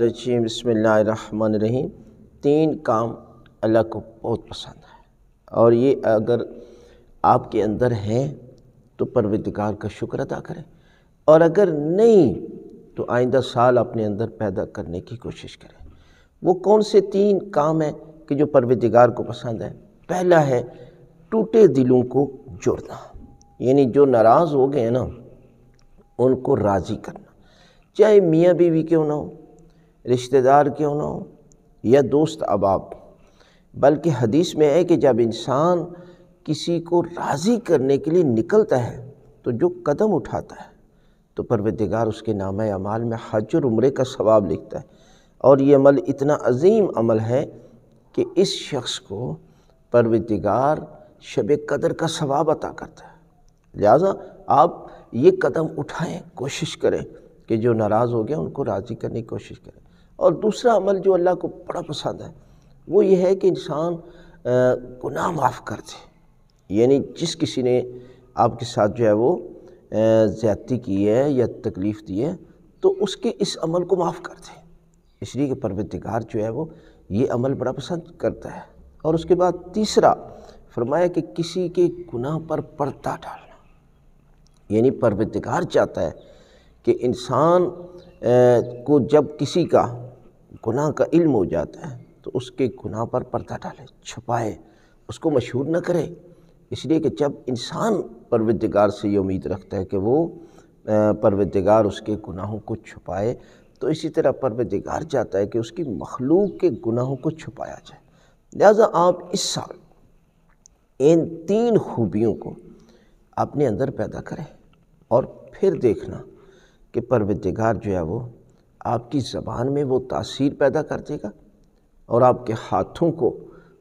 रचीम बसमीम तीन काम अल्लाह को बहुत पसंद है और ये अगर आपके अंदर हैं तो परवदगार का शुक्र अदा करें और अगर नहीं तो आइंदा साल अपने अंदर पैदा करने की कोशिश करें वो कौन से तीन काम हैं कि जो परवदगार को पसंद है पहला है टूटे दिलों को जोड़ना यानी जो नाराज़ हो गए ना उनको राज़ी करना चाहे मियाँ बीवी क्यों ना हो रिश्तेदार क्यों ना हो या दोस्त अबाब बल्कि हदीस में है कि जब इंसान किसी को राज़ी करने के लिए निकलता है तो जो कदम उठाता है तो परवदगार उसके नाम अमाल में हज और उम्र का सवाब लिखता है और ये अमल इतना अजीम अमल है कि इस शख्स को परवदगार शब कदर का सवाब अता करता है लिहाजा आप ये कदम उठाएं कोशिश करें कि जो नाराज़ हो गया उनको राज़ी करने की कोशिश करें और दूसरा अमल जो अल्लाह को बड़ा पसंद है वो ये है कि इंसान गुनाह माफ़ कर दे यानी जिस किसी ने आपके साथ जो है वो ज़्यादती की है या तकलीफ़ दी है तो उसके इस अमल को माफ़ कर दे इसलिए कि परवतिगार जो है वो ये अमल बड़ा पसंद करता है और उसके बाद तीसरा फरमाया कि किसी के गुनाह पर पर्दा डालना यानी परवतिगार चाहता है कि इंसान को जब किसी का गुनाह का इल्म हो जाता है तो उसके गुनाह पर पर्दा डाले छुपाए उसको मशहूर न करे इसलिए कि जब इंसान परवरदिगार से ये उम्मीद रखता है कि वो परवरदिगार उसके गुनाहों को छुपाए तो इसी तरह परवरदिगार चाहता है कि उसकी मखलूक के गुनाहों को छुपाया जाए लिहाजा आप इस साल इन तीन खूबियों को अपने अंदर पैदा करें और फिर देखना कि परवरदिगार जो है वो आपकी ज़बान में वो तासीर पैदा कर देगा और आपके हाथों को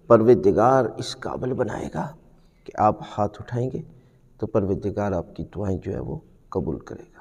परवदिगार इस काबिल बनाएगा कि आप हाथ उठाएंगे तो परवदिगार आपकी दुआएं जो है वो कबूल करेगा